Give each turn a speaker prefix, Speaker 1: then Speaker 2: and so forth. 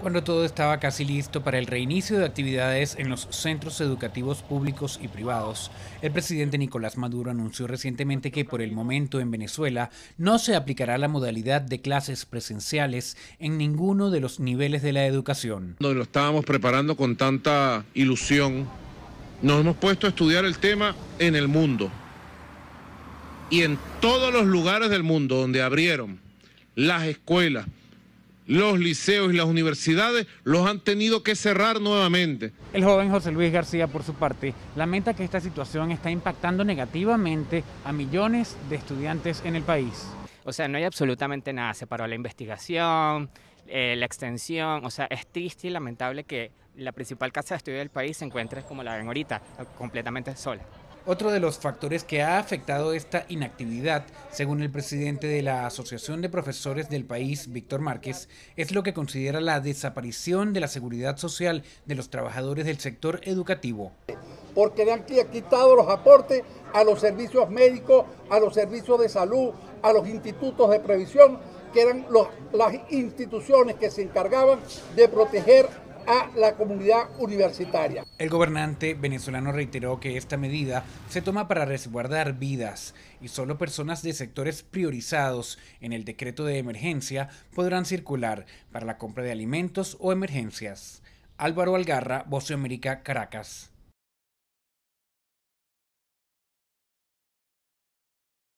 Speaker 1: Cuando todo estaba casi listo para el reinicio de actividades en los centros educativos públicos y privados, el presidente Nicolás Maduro anunció recientemente que por el momento en Venezuela no se aplicará la modalidad de clases presenciales en ninguno de los niveles de la educación.
Speaker 2: Nos lo estábamos preparando con tanta ilusión. Nos hemos puesto a estudiar el tema en el mundo. Y en todos los lugares del mundo donde abrieron las escuelas los liceos y las universidades los han tenido que cerrar nuevamente. El joven José Luis García, por su
Speaker 1: parte, lamenta que esta situación está impactando negativamente a millones de estudiantes en el país. O sea, no hay absolutamente nada. Se paró la investigación, eh, la extensión. O sea, es triste y lamentable que la principal casa de estudio del país se encuentre como la ven ahorita, completamente sola. Otro de los factores que ha afectado esta inactividad, según el presidente de la Asociación de Profesores del país, Víctor Márquez, es lo que considera la desaparición de la seguridad social de los trabajadores del sector educativo.
Speaker 3: Porque le han quitado los aportes a los servicios médicos, a los servicios de salud, a los institutos de previsión, que eran las instituciones que se encargaban de proteger a la comunidad universitaria.
Speaker 1: El gobernante venezolano reiteró que esta medida se toma para resguardar vidas y solo personas de sectores priorizados en el decreto de emergencia podrán circular para la compra
Speaker 2: de alimentos o emergencias. Álvaro Algarra, Voce América, Caracas.